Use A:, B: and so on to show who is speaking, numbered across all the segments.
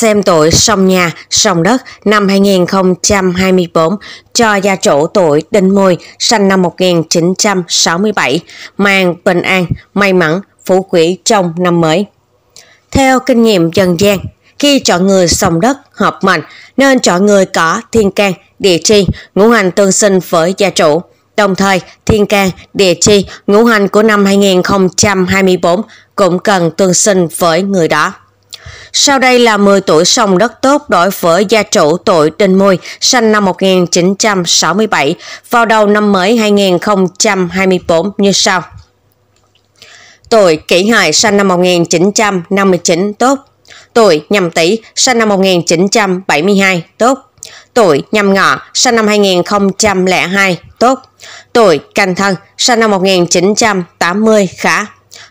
A: xem tuổi sông nhà, sông đất năm 2024 cho gia chủ tuổi Đinh Mùi sinh năm 1967, mang bình an, may mắn, phú quý trong năm mới. Theo kinh nghiệm dân gian, khi chọn người sông đất hợp mệnh nên chọn người có thiên can, địa chi, ngũ hành tương sinh với gia chủ. Đồng thời, thiên can, địa chi, ngũ hành của năm 2024 cũng cần tương sinh với người đó. Sau đây là 10 tuổi sông đất tốt đổi với gia chủ tuổi Đinh môi sinh năm 1967, vào đầu năm mới 2024 như sau. Tuổi Kỷ Hợi sinh năm 1959 tốt. Tuổi Nhâm Tý sinh năm 1972 tốt. Tuổi Nhâm Ngọ sinh năm 2002 tốt. Tuổi Canh Thân sinh năm 1980 khá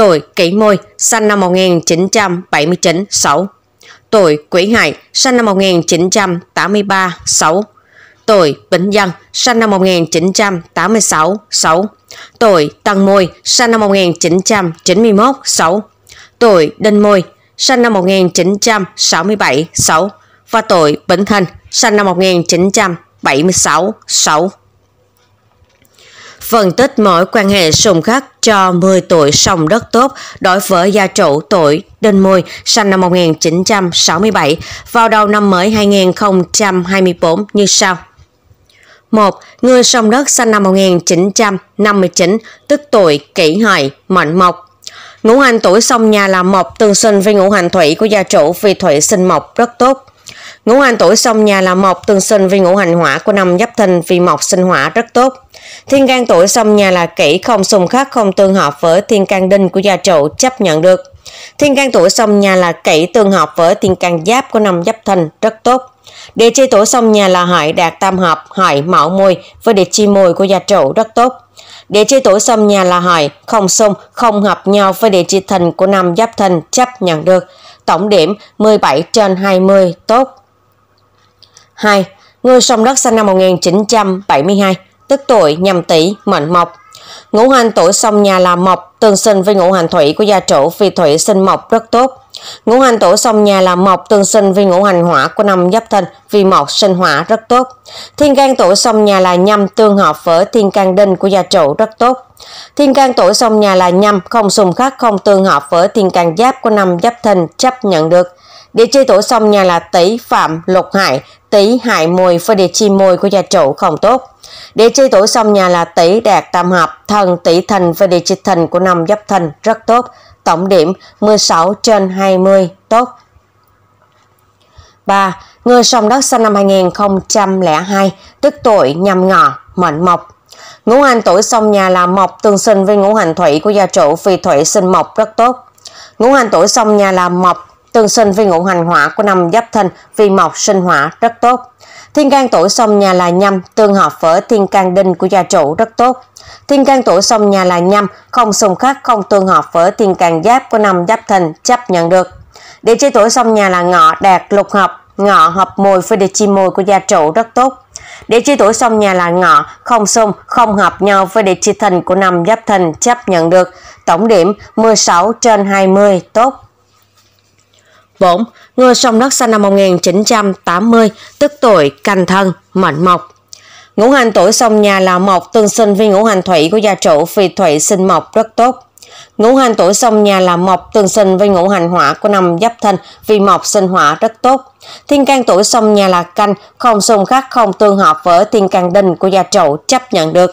A: Tôi Kỷ Môi, sinh năm 1979, 6. Tôi Quỷ Hải, sinh năm 1983, 6. Tôi Bỉnh Dân, sinh năm 1986, 6. tuổi Tân Môi, sinh năm 1991, 6. tuổi Đinh Môi, sinh năm 1967, 6. Và tuổi Bỉnh Hình, sinh năm 1976, 6 phân tích mối quan hệ sùng khắc cho 10 tuổi sông đất tốt đối với gia chủ tuổi Đinh Mùi sinh năm 1967 vào đầu năm mới 2024 như sau. 1. Người sông đất sinh năm 1959, tức tuổi kỷ hợi, mệnh mộc, Ngũ hành tuổi sông nhà là mộc tương sinh với ngũ hành thủy của gia chủ vì thủy sinh mộc rất tốt. Ngũ hành tuổi sông nhà là mộc tương sinh với ngũ hành hỏa của năm giáp thìn vì mộc sinh hỏa rất tốt. Thiên can tuổi xông nhà là kỹ không xung khắc không tương hợp với thiên can đinh của gia chủ chấp nhận được. Thiên can tuổi xông nhà là kỹ tương hợp với thiên can giáp của năm giáp thìn rất tốt. Địa chi tuổi xông nhà là hại đạt tam hợp hại mão mùi với địa chi mùi của gia chủ rất tốt. Địa chi tuổi xông nhà là hại không xung không hợp nhau với địa chi thìn của năm giáp thìn chấp nhận được. Tổng điểm 17 trên 20 tốt. 2. Người sông đất sinh năm 1972 tức tuổi nhâm tỵ mệnh mộc ngũ hành tuổi sông nhà là mộc tương sinh với ngũ hành thủy của gia chủ vì thủy sinh mộc rất tốt ngũ hành tuổi sông nhà là mộc tương sinh với ngũ hành hỏa của năm giáp thìn vì mộc sinh hỏa rất tốt thiên can tuổi sông nhà là nhâm tương hợp với thiên can đinh của gia chủ rất tốt thiên can tuổi sông nhà là nhâm không xung khắc không tương hợp với thiên can giáp của năm giáp thìn chấp nhận được Địa chi tuổi xong nhà là Tý Phạm Lục Hải, Tý Hải Mùi và địa chi mùi của gia chủ không tốt. Địa chi tuổi xong nhà là Tý Đạt Tam Hợp, Thần tỷ Thìn và địa chi Thìn của năm Giáp Thìn rất tốt. Tổng điểm 16 trên 20 tốt. 3. Người sông đất sinh năm 2002, tức tuổi nhâm ngọ, mệnh mộc, Ngũ hành tuổi xong nhà là mộc tương sinh với ngũ hành thủy của gia chủ vì thủy sinh mộc rất tốt. Ngũ hành tuổi xong nhà là mộc Tương sinh với ngũ hành hỏa của năm giáp thìn vì mộc sinh hỏa rất tốt. Thiên can tuổi sông nhà là nhâm tương hợp với thiên can đinh của gia chủ rất tốt. Thiên can tuổi sông nhà là nhâm không xung khắc không tương hợp với thiên can giáp của năm giáp thìn chấp nhận được. Địa chi tuổi sông nhà là ngọ đạt lục hợp ngọ hợp mùi với địa chi mùi của gia chủ rất tốt. Địa chi tuổi sông nhà là ngọ, không xung, không hợp nhau với địa chi thìn của năm giáp thìn chấp nhận được. Tổng điểm 16 trên 20 tốt. 4. Người sông đất sinh năm 1980, tức tuổi canh thân, mệnh mộc. Ngũ hành tuổi sông nhà là mộc, tương sinh với ngũ hành thủy của gia chủ vì thủy sinh mộc rất tốt. Ngũ hành tuổi sông nhà là mộc tương sinh với ngũ hành hỏa của năm Giáp Thân vì mộc sinh hỏa rất tốt. Thiên can tuổi sông nhà là canh, không xung khắc không tương hợp với thiên can đinh của gia chủ chấp nhận được.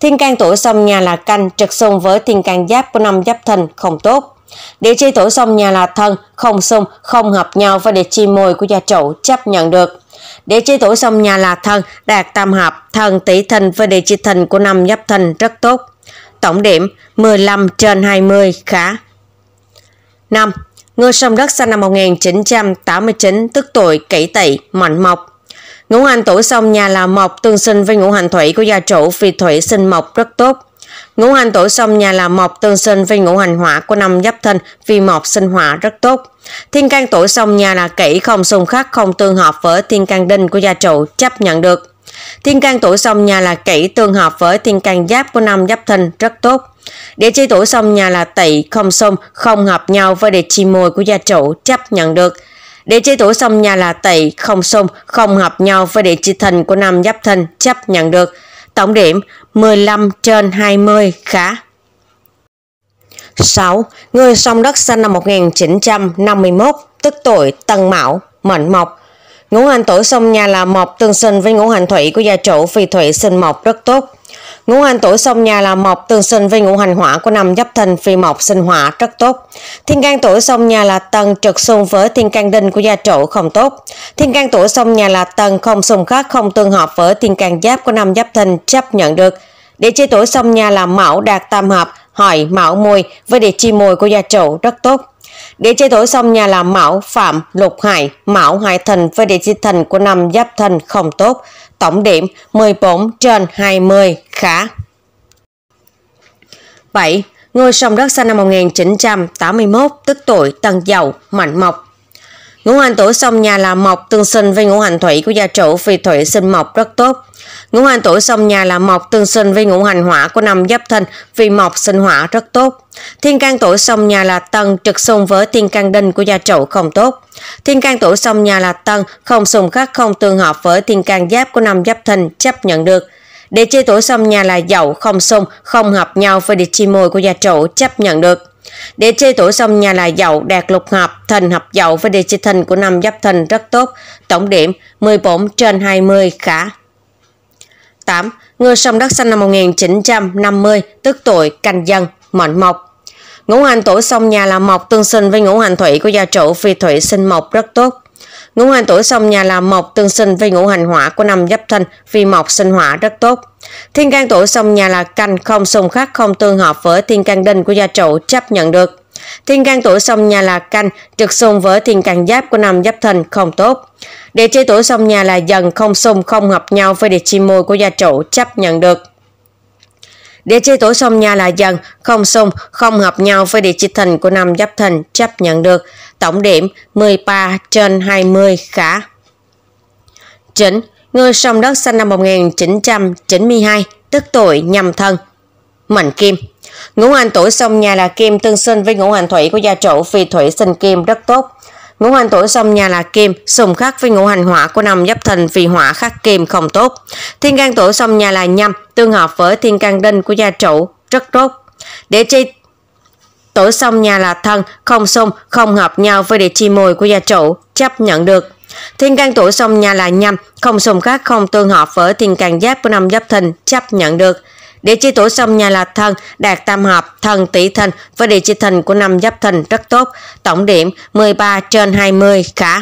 A: Thiên can tuổi sông nhà là canh trực xung với thiên can giáp của năm Giáp Thân không tốt. Địa chi tuổi xung nhà là thân, không xung, không hợp nhau với địa chi mùi của gia chủ chấp nhận được. Địa chi tuổi xung nhà là thân, đạt tam hợp, thân tỷ thìn với địa chi thìn của năm giáp thìn rất tốt. Tổng điểm 15 trên 20 khá. 5. Người sông đất sinh năm 1989, tức tuổi kỷ tỵ, mệnh mộc, Ngũ hành tuổi sông nhà là mộc tương sinh với ngũ hành thủy của gia chủ vì thủy sinh mộc rất tốt. Ngũ hành tuổi sông nhà là mộc tương sinh với ngũ hành hỏa của năm giáp thìn vì mộc sinh hỏa rất tốt. Thiên can tuổi sông nhà là kỹ không xung khắc không tương hợp với thiên can đinh của gia trụ chấp nhận được. Thiên can tuổi sông nhà là kỹ tương hợp với thiên can giáp của năm giáp thìn rất tốt. Địa chi tuổi sông nhà là tỵ không xung không hợp nhau với địa chi mùi của gia trụ chấp nhận được. Địa chi tuổi sông nhà là tỵ không xung không hợp nhau với địa chi thìn của năm giáp thìn chấp nhận được tổng điểm 15 trên 20 khá. 6. Người sông đất sinh năm 1951, tức tuổi Tân Mão, Mệnh Mộc. Ngũ hành tuổi sông nhà là Mộc tương sinh với ngũ hành thủy của gia chủ vì thủy sinh Mộc rất tốt. Ngũ hành tuổi sông nhà là mộc tương sinh với ngũ hành hỏa của năm giáp thìn phi mộc sinh hỏa rất tốt. Thiên can tuổi sông nhà là tân trực xung với thiên can đinh của gia trụ không tốt. Thiên can tuổi sông nhà là tân không xung khắc không tương hợp với thiên can giáp của năm giáp thìn chấp nhận được. Địa chi tuổi sông nhà là mão đạt tam hợp, hỏi mão mùi với địa chi mùi của gia trụ rất tốt. Địa chi tuổi sông nhà là Mão, Phạm, Lục Hải, Mão Hải thần với địa chi thần của năm Giáp Thìn không tốt tổng điểm 14 trên 20 khá. 7. Ngôi sông đất sinh năm 1981, tức tuổi Tân Dầu, Mạnh Mộc, Ngũ hành tuổi sông nhà là mộc tương sinh với ngũ hành thủy của gia chủ vì thủy sinh mộc rất tốt. Ngũ hành tuổi sông nhà là mộc tương sinh với ngũ hành hỏa của năm giáp thân vì mộc sinh hỏa rất tốt. Thiên can tuổi sông nhà là tân trực xung với thiên can đinh của gia chủ không tốt. Thiên can tuổi sông nhà là tân không xung khắc không tương hợp với thiên can giáp của năm giáp thân chấp nhận được. Địa chi tuổi sông nhà là dậu không xung không hợp nhau với địa chi mùi của gia chủ chấp nhận được. Địa chi tuổi sông nhà là dậu đạt lục hợp, thần hợp dậu với địa chi thần của năm giáp thần rất tốt, tổng điểm 14 trên 20 khả. 8. Người sông đất sinh năm 1950, tức tuổi canh dân, mệnh mộc. Ngũ hành tuổi sông nhà là mộc tương sinh với ngũ hành thủy của gia chủ phi thủy sinh mộc rất tốt. Ngũ hành tuổi sông nhà là mộc tương sinh với ngũ hành hỏa của năm giáp thân vì mộc sinh hỏa rất tốt. Thiên can tuổi sông nhà là canh không xung khắc không tương hợp với thiên can đinh của gia chủ chấp nhận được. Thiên can tuổi sông nhà là canh trực xung với thiên can giáp của năm giáp thân không tốt. Địa chi tuổi sông nhà là dần không xung không hợp nhau với địa chi môi của gia chủ chấp nhận được. Địa chi tuổi sông nhà là dần, không xung, không hợp nhau với địa chi thìn của năm giáp thân chấp nhận được tổng điểm 13 trên 20 khả. Trịnh, người sông đất sinh năm 1992, tức tuổi nhâm thân. Mạnh Kim Ngũ hành tuổi sông nhà là Kim tương sinh với ngũ hành thủy của gia chủ vì thủy sinh Kim rất tốt. Ngũ hành tuổi sông nhà là kim, xung khắc với ngũ hành hỏa của năm giáp thìn vì hỏa khắc kim không tốt. Thiên can tuổi sông nhà là nhâm, tương hợp với thiên can đinh của gia chủ rất tốt. để chi Tuổi song nhà là thân, không xung, không hợp nhau với địa chi mùi của gia chủ chấp nhận được. Thiên can tuổi song nhà là nhâm, không xung khác không tương hợp với thiên can giáp của năm giáp thìn, chấp nhận được. Địa chi tuổi song nhà là thân, đạt tam hợp, thân tỷ thân với địa chi thìn của năm giáp thìn rất tốt. Tổng điểm 13 trên 20 khả.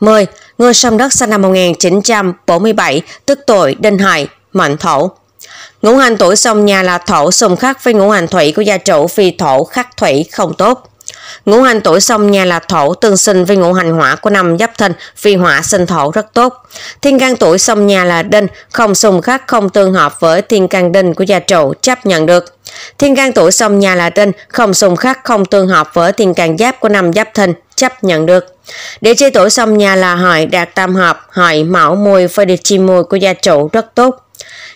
A: 10. Người sông đất sinh năm 1947, tức tuổi Đinh Hợi, mạnh thổ. Ngũ hành tuổi sông nhà là thổ xung khắc với ngũ hành thủy của gia chủ vì thổ khắc thủy không tốt. Ngũ hành tuổi sông nhà là thổ tương sinh với ngũ hành hỏa của năm giáp thìn vì hỏa sinh thổ rất tốt. Thiên can tuổi sông nhà là đinh, không xung khắc không tương hợp với thiên can đinh của gia chủ chấp nhận được. Thiên can tuổi sông nhà là đinh, không xung khắc không tương hợp với thiên can giáp của năm giáp thìn chấp nhận được. Địa chi tuổi sông nhà là hợi đạt tam hợp, hợi mão mùi với địa chi mùi của gia chủ rất tốt.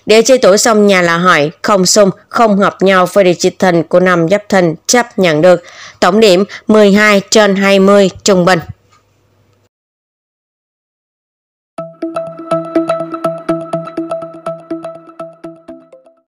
A: Để chơi tuổi xong nhà là hỏi, không xung, không hợp nhau với địa chỉ thần của năm giáp thần chấp nhận được. Tổng điểm 12 trên 20 trung bình.